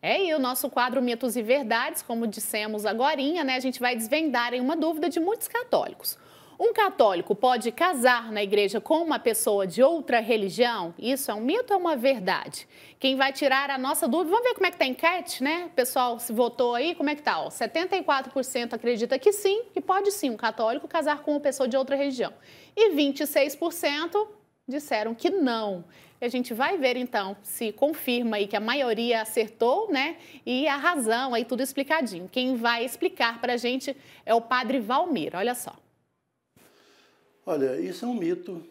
É, e o nosso quadro Mitos e Verdades, como dissemos agora, né, a gente vai desvendar em uma dúvida de muitos católicos. Um católico pode casar na igreja com uma pessoa de outra religião? Isso é um mito ou uma verdade? Quem vai tirar a nossa dúvida? Vamos ver como é que tá a enquete, né? Pessoal, se votou aí, como é que tá? Ó, 74% acredita que sim, que pode sim um católico casar com uma pessoa de outra religião. E 26% disseram que não. E a gente vai ver então se confirma aí que a maioria acertou, né? E a razão aí tudo explicadinho. Quem vai explicar para a gente é o padre Valmir. Olha só. Olha, isso é um mito.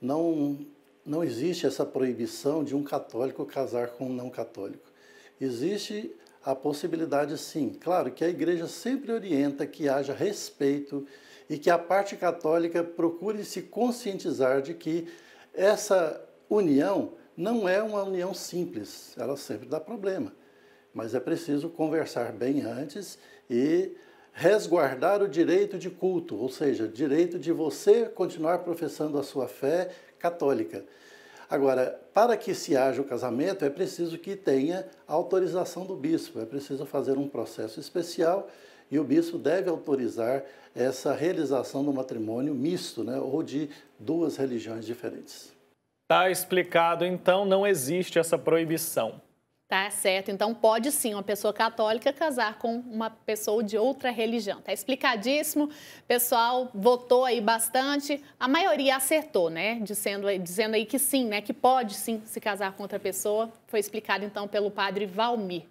Não, não existe essa proibição de um católico casar com um não católico. Existe a possibilidade, sim. Claro que a igreja sempre orienta que haja respeito e que a parte católica procure se conscientizar de que essa união não é uma união simples, ela sempre dá problema. Mas é preciso conversar bem antes e resguardar o direito de culto, ou seja, direito de você continuar professando a sua fé católica. Agora, para que se haja o casamento, é preciso que tenha autorização do bispo, é preciso fazer um processo especial e o bispo deve autorizar essa realização do matrimônio misto, né, ou de duas religiões diferentes. Tá explicado, então não existe essa proibição. Tá certo, então pode sim uma pessoa católica casar com uma pessoa de outra religião. Tá explicadíssimo, pessoal votou aí bastante, a maioria acertou, né? Dizendo, dizendo aí que sim, né? Que pode sim se casar com outra pessoa. Foi explicado então pelo padre Valmir.